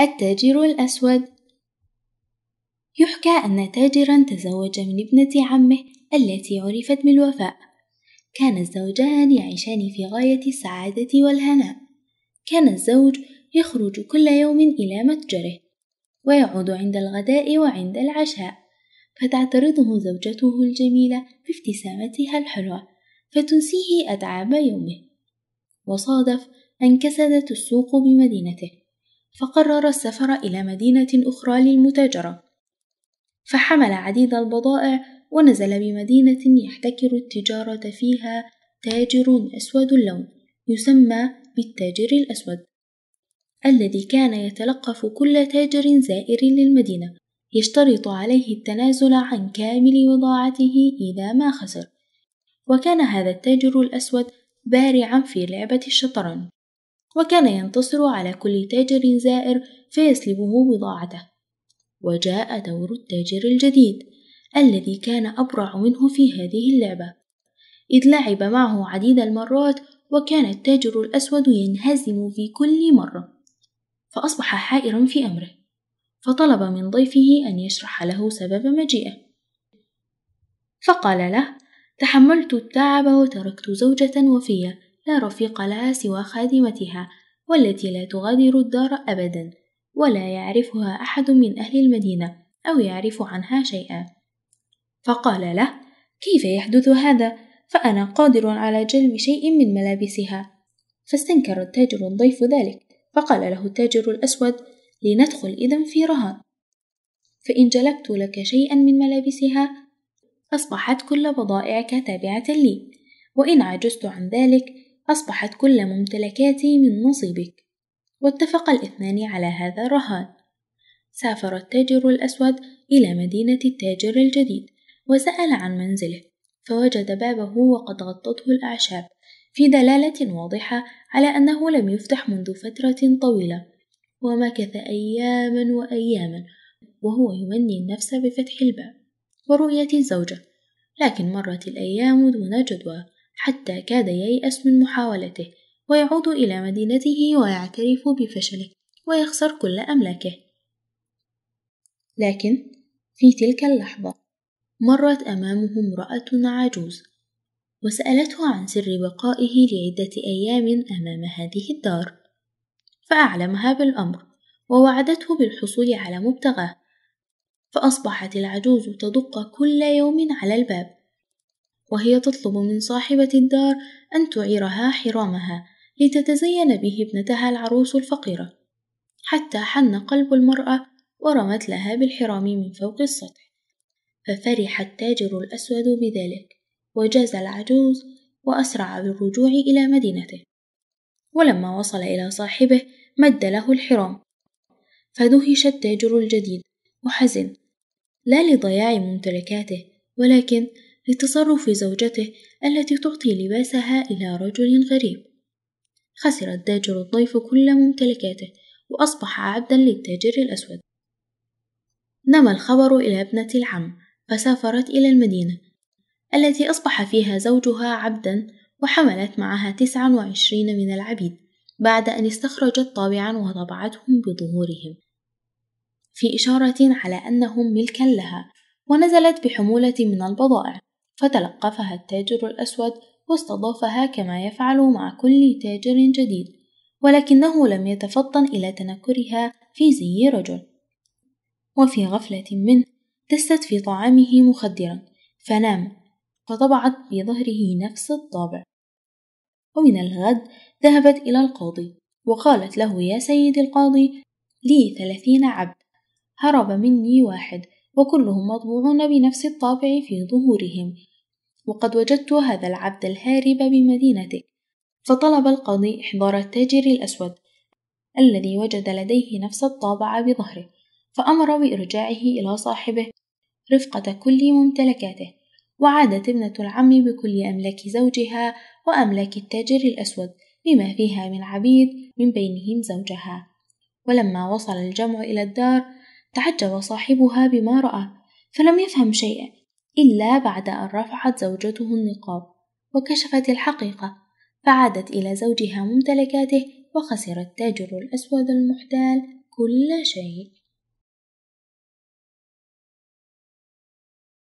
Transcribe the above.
التاجر الأسود يحكى أن تاجرا تزوج من ابنة عمه التي عرفت بالوفاء كان الزوجان يعيشان في غاية السعادة والهناء كان الزوج يخرج كل يوم إلى متجره ويعود عند الغداء وعند العشاء فتعترضه زوجته الجميلة بابتسامتها الحلوة فتنسيه أتعاب يومه وصادف أن كسدت السوق بمدينته فقرر السفر إلى مدينة أخرى للمتاجرة فحمل عديد البضائع ونزل بمدينة يحتكر التجارة فيها تاجر أسود اللون يسمى بالتاجر الأسود الذي كان يتلقف كل تاجر زائر للمدينة يشترط عليه التنازل عن كامل بضاعته إذا ما خسر وكان هذا التاجر الأسود بارعا في لعبة الشطرنج وكان ينتصر على كل تاجر زائر فيسلبه بضاعته وجاء دور التاجر الجديد الذي كان أبرع منه في هذه اللعبة إذ لعب معه عديد المرات وكان التاجر الأسود ينهزم في كل مرة فأصبح حائرا في أمره فطلب من ضيفه أن يشرح له سبب مجيئه فقال له تحملت التعب وتركت زوجة وفية لا رفيق لها سوى خادمتها والتي لا تغادر الدار أبدا ولا يعرفها أحد من أهل المدينة أو يعرف عنها شيئا فقال له كيف يحدث هذا فأنا قادر على جلب شيء من ملابسها فاستنكر التاجر الضيف ذلك فقال له التاجر الأسود لندخل إذا في رهان فإن جلبت لك شيئا من ملابسها أصبحت كل بضائعك تابعة لي وإن عجزت عن ذلك أصبحت كل ممتلكاتي من نصيبك واتفق الاثنان على هذا الرهان سافر التاجر الأسود إلى مدينة التاجر الجديد وسأل عن منزله فوجد بابه وقد غطته الأعشاب في دلالة واضحة على أنه لم يفتح منذ فترة طويلة ومكث أياما وأياما وهو يمني النفس بفتح الباب ورؤية الزوجة لكن مرت الأيام دون جدوى حتى كاد ييأس من محاولته ويعود إلى مدينته ويعترف بفشله ويخسر كل أملاكه لكن في تلك اللحظة مرت أمامه امرأة عجوز وسألته عن سر بقائه لعدة أيام أمام هذه الدار فأعلمها بالأمر ووعدته بالحصول على مبتغاه فأصبحت العجوز تدق كل يوم على الباب وهي تطلب من صاحبة الدار أن تعيرها حرامها لتتزين به ابنتها العروس الفقيرة حتى حن قلب المرأة ورمت لها بالحرام من فوق السطح ففرح التاجر الأسود بذلك وجاز العجوز وأسرع بالرجوع إلى مدينته ولما وصل إلى صاحبه مد له الحرام فدهش التاجر الجديد وحزن لا لضياع ممتلكاته ولكن لتصرف زوجته التي تعطي لباسها إلى رجل غريب خسر التاجر الضيف كل ممتلكاته وأصبح عبدا للتاجر الأسود نما الخبر إلى ابنة العم فسافرت إلى المدينة التي أصبح فيها زوجها عبدا وحملت معها تسعا وعشرين من العبيد بعد أن استخرجت طابعا وطبعتهم بظهورهم في إشارة على أنهم ملكا لها ونزلت بحمولة من البضائع فتلقفها التاجر الأسود واستضافها كما يفعل مع كل تاجر جديد ولكنه لم يتفطن إلى تنكرها في زي رجل وفي غفلة منه دست في طعامه مخدرا فنام فطبعت بظهره نفس الطابع ومن الغد ذهبت إلى القاضي وقالت له يا سيدي القاضي لي ثلاثين عبد هرب مني واحد وكلهم مطبوعون بنفس الطابع في ظهورهم وقد وجدت هذا العبد الهارب بمدينتك فطلب القاضي إحضار التاجر الأسود الذي وجد لديه نفس الطابع بظهره فأمر بإرجاعه إلى صاحبه رفقة كل ممتلكاته وعادت ابنة العم بكل أملاك زوجها وأملاك التاجر الأسود بما فيها من عبيد من بينهم زوجها ولما وصل الجمع إلى الدار تعجب صاحبها بما رأى فلم يفهم شيئا إلا بعد أن رفعت زوجته النقاب وكشفت الحقيقة فعادت إلى زوجها ممتلكاته وخسر التاجر الأسود المحتال كل شيء